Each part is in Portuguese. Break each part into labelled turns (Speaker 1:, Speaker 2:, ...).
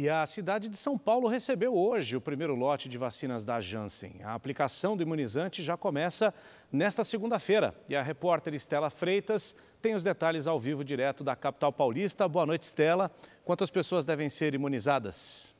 Speaker 1: E a cidade de São Paulo recebeu hoje o primeiro lote de vacinas da Janssen. A aplicação do imunizante já começa nesta segunda-feira. E a repórter Estela Freitas tem os detalhes ao vivo direto da capital paulista. Boa noite, Estela. Quantas pessoas devem ser imunizadas?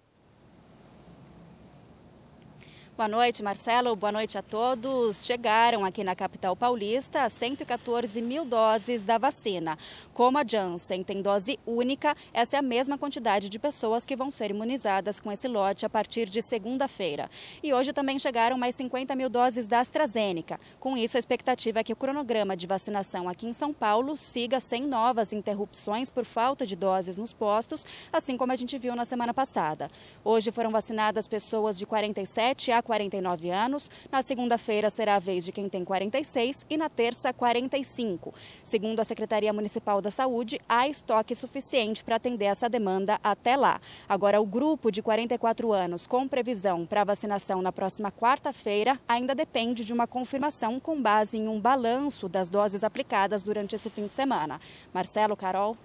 Speaker 2: Boa noite, Marcelo. Boa noite a todos. Chegaram aqui na capital paulista 114 mil doses da vacina. Como a Janssen tem dose única, essa é a mesma quantidade de pessoas que vão ser imunizadas com esse lote a partir de segunda-feira. E hoje também chegaram mais 50 mil doses da AstraZeneca. Com isso, a expectativa é que o cronograma de vacinação aqui em São Paulo siga sem novas interrupções por falta de doses nos postos, assim como a gente viu na semana passada. Hoje foram vacinadas pessoas de 47 a 49 anos, na segunda-feira será a vez de quem tem 46 e na terça 45. Segundo a Secretaria Municipal da Saúde, há estoque suficiente para atender essa demanda até lá. Agora, o grupo de 44 anos com previsão para vacinação na próxima quarta-feira ainda depende de uma confirmação com base em um balanço das doses aplicadas durante esse fim de semana. Marcelo, Carol.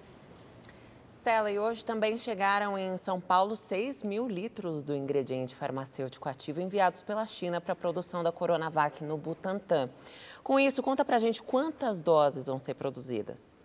Speaker 3: Stella, e hoje também chegaram em São Paulo 6 mil litros do ingrediente farmacêutico ativo enviados pela China para a produção da Coronavac no Butantan. Com isso, conta pra gente quantas doses vão ser produzidas.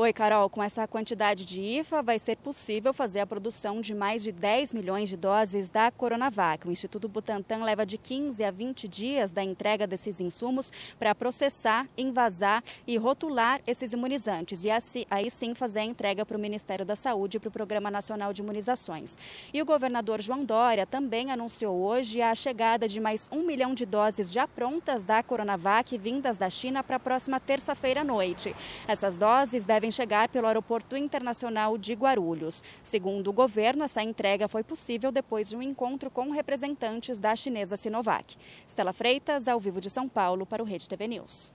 Speaker 2: Oi, Carol, com essa quantidade de IFA vai ser possível fazer a produção de mais de 10 milhões de doses da Coronavac. O Instituto Butantan leva de 15 a 20 dias da entrega desses insumos para processar, envasar e rotular esses imunizantes e assim, aí sim fazer a entrega para o Ministério da Saúde e para o Programa Nacional de Imunizações. E o governador João Dória também anunciou hoje a chegada de mais um milhão de doses já prontas da Coronavac vindas da China para a próxima terça-feira à noite. Essas doses devem devem chegar pelo Aeroporto Internacional de Guarulhos. Segundo o governo, essa entrega foi possível depois de um encontro com representantes da chinesa Sinovac. Stella Freitas, ao vivo de São Paulo, para o Rede TV News.